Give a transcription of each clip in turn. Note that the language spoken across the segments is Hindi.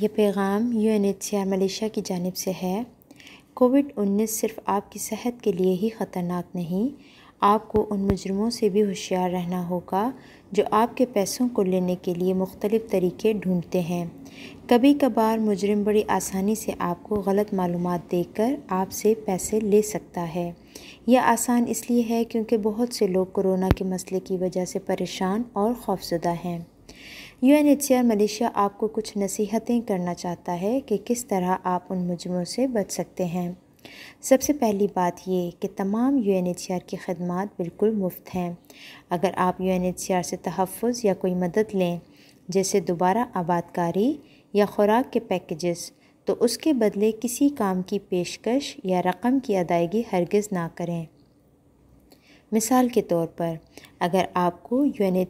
ये पैगाम U N H C R Malaysia की जानब से है कोविड उन्नीस सिर्फ़ आपकी सेहत के लिए ही ख़तरनाक नहीं आपको उन मुजरमों से भी होशियार रहना होगा जो आपके पैसों को लेने के लिए मुख्तलिफ़ तरीके ढूंढते हैं कभी कभार मुजरम बड़ी आसानी से आपको गलत मालूम देकर आपसे पैसे ले सकता है यह आसान इसलिए है क्योंकि बहुत से लोग कोरोना के मसले की वजह से परेशान और खौफजदा हैं यूएनएचसीआर मलेशिया आपको कुछ नसीहतें करना चाहता है कि किस तरह आप उन मुजमों से बच सकते हैं सबसे पहली बात ये कि तमाम यू की खदमात बिल्कुल मुफ्त हैं अगर आप यू से तहफ़ या कोई मदद लें जैसे दोबारा आबादकारी या ख़ुराक के पैकेजेस तो उसके बदले किसी काम की पेशकश या रकम की अदायगी हरगज़ ना करें मिसाल के तौर पर अगर आपको यू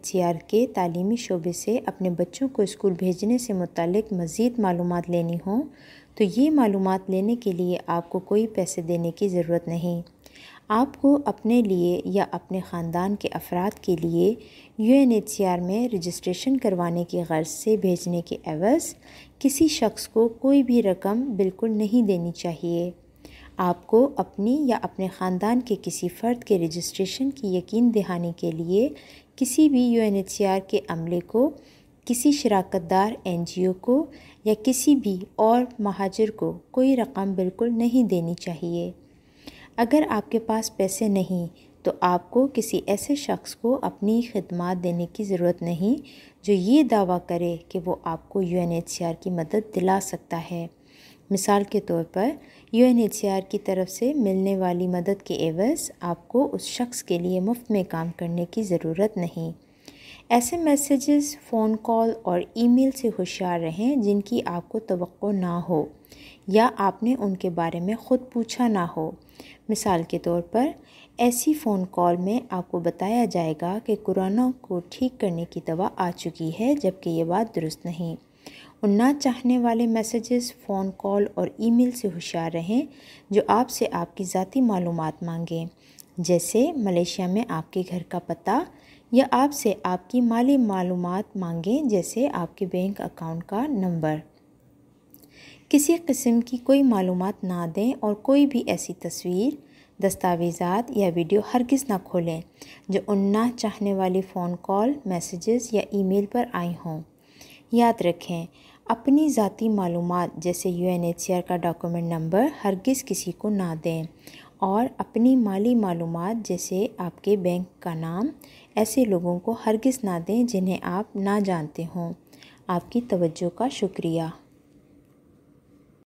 के तालीमी शोबे से अपने बच्चों को स्कूल भेजने से मुतलक मज़ीद मालूम लेनी हो तो ये मालूम लेने के लिए आपको कोई पैसे देने की ज़रूरत नहीं आपको अपने लिए या अपने ख़ानदान के अफराद के लिए यू में रजिस्ट्रेशन करवाने की गर्ज से भेजने के एवज़ किसी शख्स को कोई भी रकम बिल्कुल नहीं देनी चाहिए आपको अपनी या अपने ख़ानदान के किसी फ़र्द के रजिस्ट्रेशन की यकीन दहानी के लिए किसी भी यू के अमले को किसी दार एन जी ओ को या किसी भी और महाजर को कोई रकम बिल्कुल नहीं देनी चाहिए अगर आपके पास पैसे नहीं तो आपको किसी ऐसे शख्स को अपनी खदमात देने की ज़रूरत नहीं जो ये दावा करे कि वो आपको यू की मदद दिला सकता है मिसाल के तौर पर यू की तरफ से मिलने वाली मदद के एवज़ आपको उस शख्स के लिए मुफ्त में काम करने की ज़रूरत नहीं ऐसे मैसेजेस फ़ोन कॉल और ईमेल से होशियार रहें जिनकी आपको तो ना हो या आपने उनके बारे में ख़ुद पूछा ना हो मिसाल के तौर पर ऐसी फ़ोन कॉल में आपको बताया जाएगा कि कोरोना को ठीक करने की दवा आ चुकी है जबकि ये बात दुरुस्त नहीं और ना चाहने वाले मैसेजेस फ़ोन कॉल और ईमेल से होशियार रहें जो आपसे आपकी ज़ाती मालूम मांगें जैसे मलेशिया में आपके घर का पता या आपसे आपकी माली मालूम मांगें जैसे आपके बैंक अकाउंट का नंबर किसी किस्म की कोई मालूम ना दें और कोई भी ऐसी तस्वीर दस्तावेज़ात या वीडियो हरगिज़ ना खोलें जो उन ना चाहने वाली फ़ोन कॉल मैसेजेस या ईमेल पर आई हों याद रखें अपनी ज़ाती मालूम जैसे यू का डॉक्यूमेंट नंबर हरगिज़ किसी को ना दें और अपनी माली मालूम जैसे आपके बैंक का नाम ऐसे लोगों को हरगिज़ ना दें जिन्हें आप ना जानते हों आपकी तवज्जो का शुक्रिया